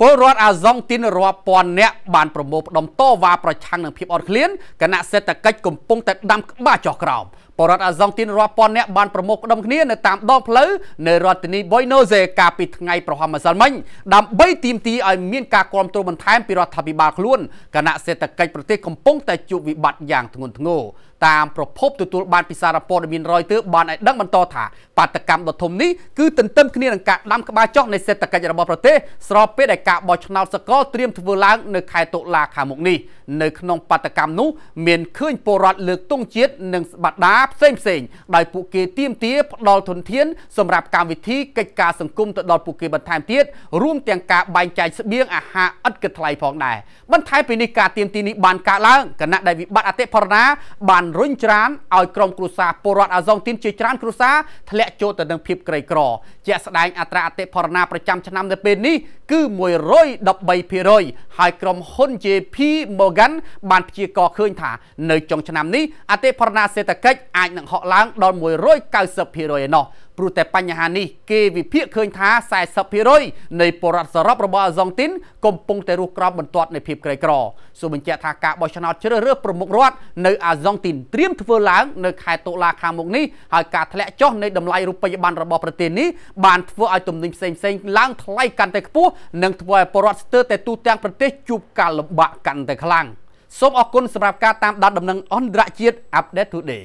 ពលរដ្ឋអាហ្សុងទីនរាប់ពាន់នាក់បានប្រមូលផ្ដុំតវ៉ាប្រឆាំងនឹងភាពអត់ឃ្លានគណៈសេដ្ឋកិច្ចកំពុងតែដាំក្បាលចោះក្រោមពលរដ្ឋអាហ្សុងទីនរាប់ពាន់នាក់បានប្រមូលផ្ដុំគ្នានៅតាមដងផ្លូវនៅរដ្ឋធានីប៊ុយណូសេកាលពីថ្ងៃប្រហែលម្សិលមិញដើម្បីទាមទារឲ្យមានការគ្រប់គ្រងបន្ថែមពីរដ្ឋាភិបាលខ្លួនគណៈសេដ្ឋកិច្ចប្រទេសកំពុងតែជួបវិបត្តិយ៉ាងធ្ងន់ធ្ងរតាមប្រភពទទួលបានពីសារព័ត៌មានរយទ័របានឲ្យដឹងបន្តថាបាតកម្មដ៏ធំនេះគឺទន្ទឹមគ្នានឹងការដាំក្បាលចោះនៃសេដ្ឋកិច្ចរបស់ប្រទេសស្របពេលដែលការបោះឆ្នោតសកលត្រៀមធ្វើឡើងនៅខែតុលាខាងមុខនេះនៅក្នុងបដកម្មនោះមានឃើញពលរដ្ឋលើកទង់ជាតិនិងស្បដាផ្សេងផ្សេងដោយពួកគេទាមទារផ្ដល់ធនធានសម្រាប់កម្មវិធីកិច្ចការសង្គមទៅដល់ពួកគេបន្ថែមទៀតរួមទាំងការបែងចែកស្បៀងអាហារឥតគិតថ្លៃផងដែរបន្ថែមពីនេះការទាមទារនេះបានកើតឡើងគណៈដែលវិបត្តិអតិផរណាបានរុញច្រានឲ្យក្រុមគ្រួសារពលរដ្ឋអាសងទីនជាច្រានគ្រួសារធ្លាក់ចូលទៅនឹងភាពក្រីក្រជាក់ស្ដែងអត្រាអតិផរណាប្រចាំឆ្នាំនៅពេលនេះគឺ1 113%ហើយក្រុមហ៊ុន JP Morgan បានព្យាករឃើញថានៅចុងឆ្នាំនេះអតិផរណាសេដ្ឋកិច្ចអាចនឹងហក់ឡើងដល់190%ឯណោះព្រោះតែបញ្ហានេះគេវិភាគឃើញថា40%នៃបរិបទសរុបរបស់អាសង់ទីន កំពុងតែរស់ក្រោមបន្ទាត់នៃភាពក្រីក្រសូមបញ្ជាក់ថាការបោះឆ្នោតជ្រើសរើសប្រមុខរដ្ឋនៅអាសង់ទីនត្រៀមធ្វើឡើងនៅខែតុលាខាងមុខនេះហើយការធ្លាក់ចុះនៃតម្លៃរូបិយប័ណ្ណរបស់ប្រទេសនេះបានធ្វើឲ្យទំនិញផ្សេងផ្សេងឡើងថ្លៃកាន់តែខ្ពស់និងធ្វើឲ្យប្រជាពលរដ្ឋស្ទើរតែទូទាំងប្រទេសជួបការលំបាកកាន់តែខ្លាំងសូមអរគុណសម្រាប់ការតាមដានដំណឹងអន្តរជាតិ Update Today